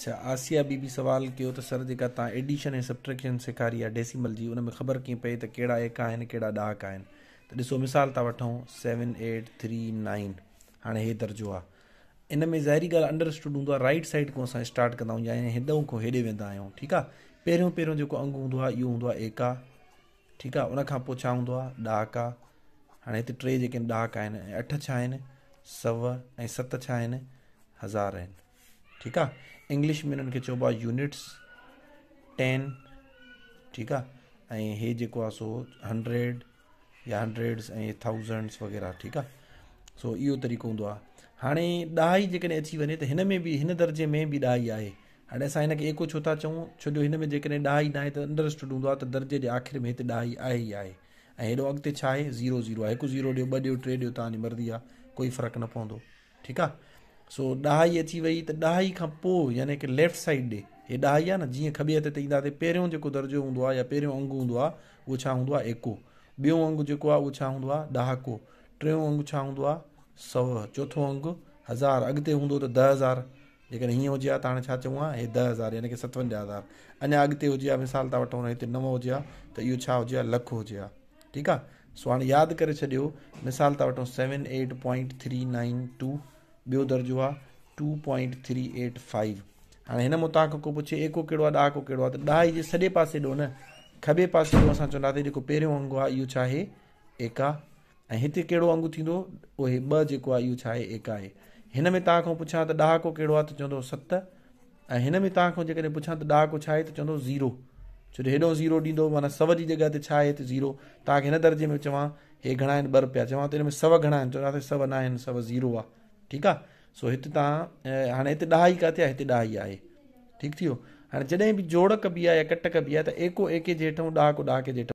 अच्छा आसिया बीबी सवाल कयो त सर जेका तव्हां एडिशन ऐं सब्ट्रेक्शन सेखारी आहे डेसिमल जी उनमें ख़बर कीअं पए त कहिड़ा एक आहिनि कहिड़ा ॾहाका आहिनि त ॾिसो मिसाल था वठूं सेवन एट थ्री नाइन हाणे इहे दर्जो आहे इन में ज़ाहिरी ॻाल्हि अंडरस्टूड हूंदो आहे राइट साइड खां असां स्टार्ट कंदा आहियूं हेॾो खों हेॾे वेंदा आहियूं ठीकु आहे पहिरियों पहिरियों जेको अंगु हूंदो आहे इहो हूंदो आहे एका ठीकु आहे उनखां पोइ छा हूंदो आहे ॾहाका हाणे हिते टे जेके आहिनि ॾहाका आहिनि ऐं अठ छा आहिनि सौ ऐं सत हज़ार ठीकु आहे इंग्लिश में इन्हनि खे चइबो आहे यूनिट्स टेन ठीकु आहे ऐं इहे जेको आहे सो हंड्रेड या हंड्रेड्स ऐं थाउसंड्स वग़ैरह ठीकु आहे सो इहो तरीक़ो हूंदो आहे हाणे ॾह जेकॾहिं अची वञे त हिन में बि हिन दर्जे में बि ॾही आहे हाणे असां हिनखे एको छो था चऊं छो जो हिन में जेकॾहिं ॾही न आहे त अंडरस्टड हूंदो आहे त दर्जे जे आख़िर में हिते ॾही आहे ई आहे ऐं हेॾो अॻिते छा आहे ज़ीरो ज़ीरो आहे हिकु ज़ीरो ॾियो ॿ टे ॾियो तव्हांजी मर्ज़ी आहे कोई फ़र्क़ु न पवंदो ठीकु आहे सो ॾहाई अची वई त ॾहाई खां पोइ यानी की लेफ्ट साइड ॾे हे ॾहाई आहे न जीअं खॿे हथ ते ईंदासीं पहिरियों जेको दर्जो हूंदो आहे या पहिरियों अंगु हूंदो आहे उहो छा हूंदो आहे एको ॿियो अंगु जेको आहे उहो छा हूंदो आहे ॾहाको टियों अंगु छा हूंदो आहे सौ चोथों अंगु हज़ार अॻिते हूंदो त ॾह हज़ार जेकॾहिं हीअं हुजे आहे त हाणे छा चऊं हा हे ॾह हज़ार यानी की सतवंजाहु हज़ार अञा अॻिते हुजे आहे मिसाल था वठूं हिते नव हुजे आहे त इहो छा हुजे आहे लखु हुजे आहे ठीकु आहे सो हाणे यादि करे छॾियो मिसाल था वठूं seven eight point three nine two ॿियो दर्जो आहे two point three eight five हाणे हिन मां को पुछे एको कहिड़ो आहे ॾाहो कहिड़ो आहे त ॾाहे जे सॼे पासे ॾियो न खॿे पासे ॾियो असां चवंदासीं जेको पहिरियों अंगु आहे इहो छा आहे एका ऐं हिते कहिड़ो अंगु थींदो उहे ॿ जेको आहे इहो छा आहे एका आहे हिन में तव्हां खां पुछां त ॾहाको कहिड़ो आहे त चवंदो सत ऐं हिन में तव्हां खां जेकॾहिं पुछां त ॾाको छा आहे त चवंदो ज़ीरो छो जो हेॾो ज़ीरो ॾींदो माना सव जी जॻह ते छा आहे त ज़ीरो तव्हांखे हिन दर्जे में चवां घणा आहिनि ॿ चवां त हिन सव न सव ज़ीरो आहे ठीकु आहे सो हिते तव्हां हाणे हिते ॾह ई किथे आहे हिते ॾह ई आहे ठीकु थी वियो हाणे जॾहिं बि जोड़ कबी आहे या कट कबी आहे त एको एके जे हेठां ॾाको ॾाके जे